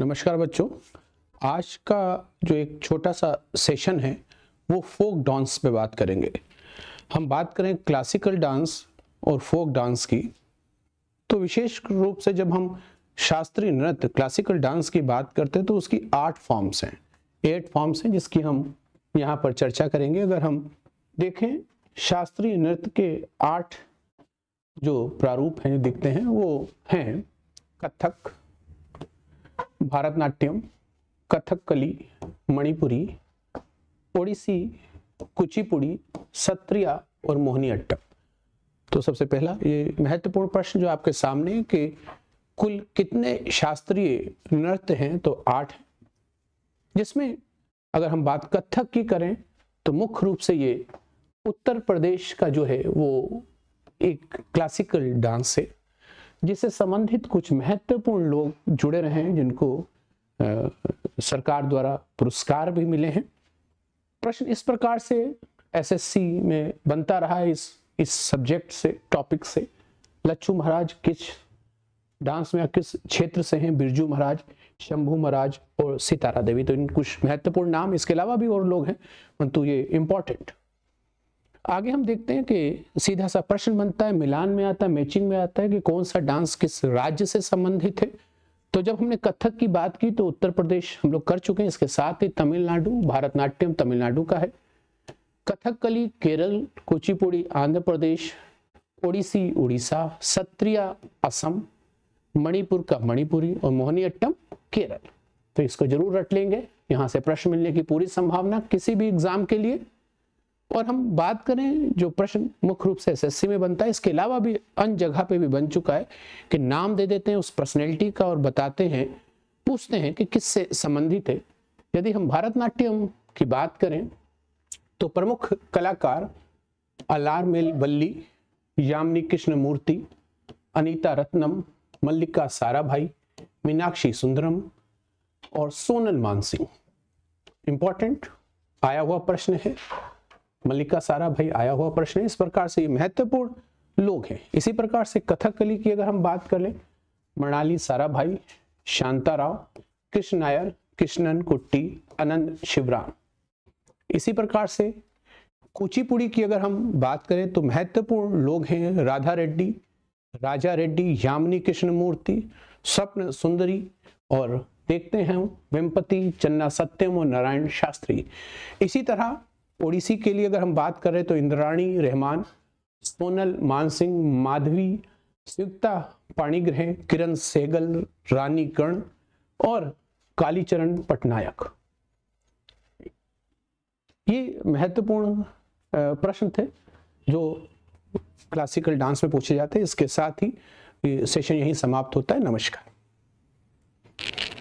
नमस्कार बच्चों आज का जो एक छोटा सा सेशन है वो फोक डांस पे बात करेंगे हम बात करें क्लासिकल डांस और फोक डांस की तो विशेष रूप से जब हम शास्त्रीय नृत्य क्लासिकल डांस की बात करते हैं तो उसकी आठ फॉर्म्स हैं एट फॉर्म्स हैं जिसकी हम यहाँ पर चर्चा करेंगे अगर हम देखें शास्त्रीय नृत्य के आठ जो प्रारूप हैं दिखते हैं वो हैं कथक भारतनाट्यम कथकली मणिपुरी ओडिसी कुचिपुड़ी सत्रिया और अट्टम तो सबसे पहला ये महत्वपूर्ण प्रश्न जो आपके सामने कि कुल कितने शास्त्रीय नृत्य हैं तो आठ जिसमें अगर हम बात कथक की करें तो मुख्य रूप से ये उत्तर प्रदेश का जो है वो एक क्लासिकल डांस है जिससे संबंधित कुछ महत्वपूर्ण लोग जुड़े रहे हैं जिनको आ, सरकार द्वारा पुरस्कार भी मिले हैं प्रश्न इस प्रकार से एसएससी में बनता रहा है इस इस सब्जेक्ट से टॉपिक से लच्छू महाराज किस डांस में किस क्षेत्र से हैं बिरजू महाराज शंभू महाराज और सितारा देवी तो इन कुछ महत्वपूर्ण नाम इसके अलावा भी और लोग हैं परंतु ये इम्पोर्टेंट आगे हम देखते हैं कि सीधा सा प्रश्न बनता है मिलान में आता है मैचिंग में आता है कि कौन सा डांस किस राज्य से संबंधित है तो जब हमने कथक की बात की तो उत्तर प्रदेश हम लोग कर चुके हैं इसके साथ ही तमिलनाडु भारतनाट्यम तमिलनाडु का है कथकली केरल कुचिपुड़ी आंध्र प्रदेश ओडिसी उड़ीसा सत्रिया असम मणिपुर का मणिपुरी और मोहनीअट्टम केरल तो इसको जरूर रट लेंगे यहाँ से प्रश्न मिलने की पूरी संभावना किसी भी एग्जाम के लिए और हम बात करें जो प्रश्न मुख्य रूप से एसएससी में बनता है इसके अलावा भी अन्य जगह पे भी बन चुका है कि नाम दे देते हैं उस पर्सनैलिटी का और बताते हैं पूछते हैं कि किससे संबंधित है यदि हम भारतनाट्यम की बात करें तो प्रमुख कलाकार अलार मेल बल्ली यामिनी मूर्ति अनीता रत्नम मल्लिका साराभाई मीनाक्षी सुंदरम और सोनल मानसिंह इंपॉर्टेंट आया हुआ प्रश्न है मल्लिका सारा भाई आया हुआ प्रश्न है इस प्रकार से ये महत्वपूर्ण लोग हैं इसी प्रकार से कथकली की अगर हम बात कर ले मणाली सारा भाई शांता राव कृष्ण नायर कृष्णन कुट्टी अनंत शिवराम इसी प्रकार से कुचिपुड़ी की अगर हम बात करें तो महत्वपूर्ण लोग हैं राधा रेड्डी राजा रेड्डी यामिनी कृष्णमूर्ति स्वप्न सुंदरी और देखते हैं वेम्पति चन्ना सत्यम और नारायण शास्त्री इसी तरह ओडिसी के लिए अगर हम बात करें तो इंद्राणी रहमान सोनल मानसिंह माधवी संयुक्ता पाणीग्रह किरण सेगल रानी कर्ण और कालीचरण पटनायक ये महत्वपूर्ण प्रश्न थे जो क्लासिकल डांस में पूछे जाते हैं इसके साथ ही सेशन यहीं समाप्त होता है नमस्कार